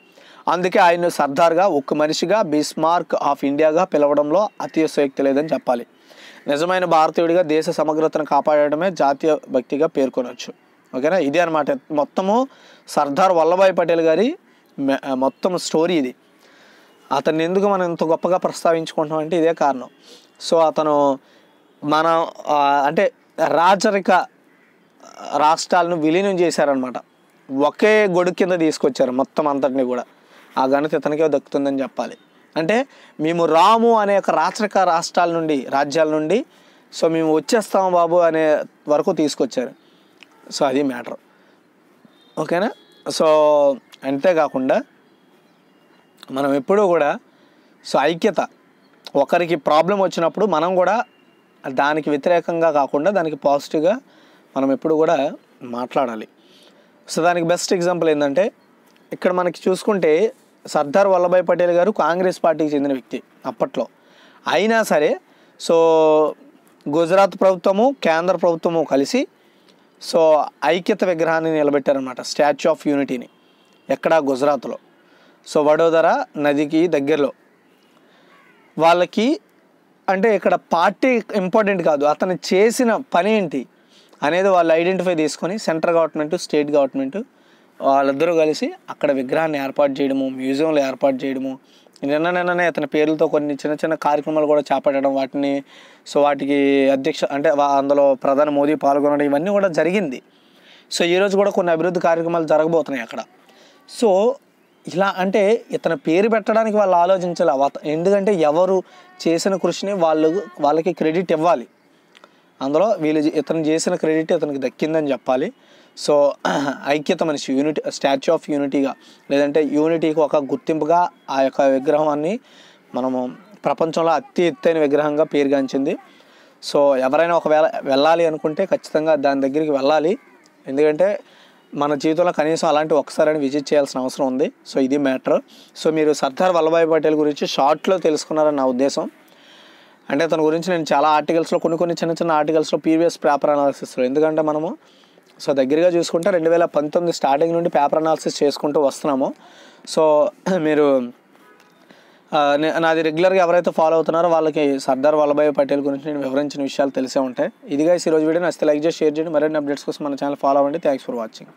అందుకే ఆయన్ను సర్దార్గా ఒక్క మనిషిగా బిస్మార్క్ ఆఫ్ ఇండియాగా పిలవడంలో అతిశయోక్తి లేదని చెప్పాలి నిజమైన భారతీయుడిగా దేశ సమగ్రతను కాపాడటమే జాతీయ భక్తిగా పేర్కొనవచ్చు ఓకేనా ఇదే అనమాట మొత్తము సర్దార్ వల్లభాయ్ పటేల్ గారి మొత్తం స్టోరీ ఇది అతన్ని ఎందుకు మనం ఇంత గొప్పగా ప్రస్తావించుకుంటాం అంటే ఇదే కారణం సో అతను మన అంటే రాజరిక రాష్ట్రాలను విలీనం చేశారనమాట ఒకే గొడు కింద తీసుకొచ్చారు మొత్తం అంతటిని కూడా ఆ ఘనత ఇతనికే దక్కుతుందని చెప్పాలి అంటే మేము రాము అనే ఒక రాచరిక రాష్ట్రాల నుండి రాజ్యాల నుండి సో మేము వచ్చేస్తాం బాబు అనే వరకు తీసుకొచ్చారు సో అది మ్యాటర్ ఓకేనా సో అంతేకాకుండా మనం ఎప్పుడూ కూడా సో ఐక్యత ఒకరికి ప్రాబ్లం వచ్చినప్పుడు మనం కూడా దానికి వ్యతిరేకంగా కాకుండా దానికి పాజిటివ్గా మనం ఎప్పుడు కూడా మాట్లాడాలి సో దానికి బెస్ట్ ఎగ్జాంపుల్ ఏంటంటే ఇక్కడ మనకి చూసుకుంటే సర్దార్ వల్లభాయ్ పటేల్ గారు కాంగ్రెస్ పార్టీకి చెందిన వ్యక్తి అప్పట్లో అయినా సరే సో గుజరాత్ ప్రభుత్వము కేంద్ర ప్రభుత్వము కలిసి సో ఐక్యత విగ్రహాన్ని నిలబెట్టారనమాట స్టాచ్యూ ఆఫ్ యూనిటీని ఎక్కడ గుజరాత్లో సో వడోదర నదికి దగ్గరలో వాళ్ళకి అంటే ఇక్కడ పార్టీ ఇంపార్టెంట్ కాదు అతను చేసిన పని ఏంటి అనేది వాళ్ళు ఐడెంటిఫై తీసుకొని సెంట్రల్ గవర్నమెంట్ స్టేట్ గవర్నమెంట్ వాళ్ళిద్దరూ కలిసి అక్కడ విగ్రహాన్ని ఏర్పాటు చేయడము మ్యూజియంలు ఏర్పాటు చేయడము నిన్న నిన్ననే అతని పేర్లతో కొన్ని చిన్న చిన్న కార్యక్రమాలు కూడా చేపట్టడం వాటిని సో వాటికి అధ్యక్ష అంటే అందులో ప్రధాని మోదీ పాల్గొనడం ఇవన్నీ కూడా జరిగింది సో ఈరోజు కూడా కొన్ని అభివృద్ధి కార్యక్రమాలు జరగబోతున్నాయి అక్కడ సో ఇలా అంటే ఇతని పేరు పెట్టడానికి వాళ్ళు ఆలోచించాలి ఎందుకంటే ఎవరు చేసిన కృషిని వాళ్ళు వాళ్ళకి క్రెడిట్ ఇవ్వాలి అందులో వీళ్ళు ఇతను చేసిన క్రెడిట్ ఇతనికి దక్కిందని చెప్పాలి సో ఐక్యత మనిషి యూనిటీ స్టాచ్యూ ఆఫ్ యూనిటీగా లేదంటే యూనిటీకి ఒక గుర్తింపుగా ఆ యొక్క విగ్రహాన్ని మనము ప్రపంచంలో అతి ఎత్తైన విగ్రహంగా పేరుగాంచింది సో ఎవరైనా ఒకవేళ వెళ్ళాలి అనుకుంటే ఖచ్చితంగా దాని దగ్గరికి వెళ్ళాలి ఎందుకంటే మన జీవితంలో కనీసం అలాంటి ఒకసారి విజిట్ చేయాల్సిన అవసరం ఉంది సో ఇది మ్యాటర్ సో మీరు సర్దార్ వల్లభాయ్ పటేల్ గురించి షార్ట్లో తెలుసుకున్నారని నా ఉద్దేశం అంటే తన గురించి నేను చాలా ఆర్టికల్స్లో కొన్ని కొన్ని చిన్న చిన్న ఆర్టికల్స్లో ప్రీవియస్ పేపర్ అనాలిసిస్లో ఎందుకంటే మనము సో దగ్గరగా చూసుకుంటే రెండు వేల పంతొమ్మిది స్టార్టింగ్ నుండి పేపర్ అనాలిసిస్ చేసుకుంటూ వస్తున్నాము సో మీరు నాది రెగ్యులర్గా ఎవరైతే ఫాలో అవుతున్నారో వాళ్ళకి సర్దార్ వల్లభాయ్ పటేల్ గురించి నేను వివరించిన విషయాలు తెలిసే ఉంటాయి ఇదిగా ఈరోజు వీడియో నచ్చితే లైక్ చేసి షేర్ చేయండి మరిన్ని అప్డేట్స్ కోసం మన ఛానల్ ఫాలో అవ్వండి థ్యాంక్స్ ఫర్ వాచింగ్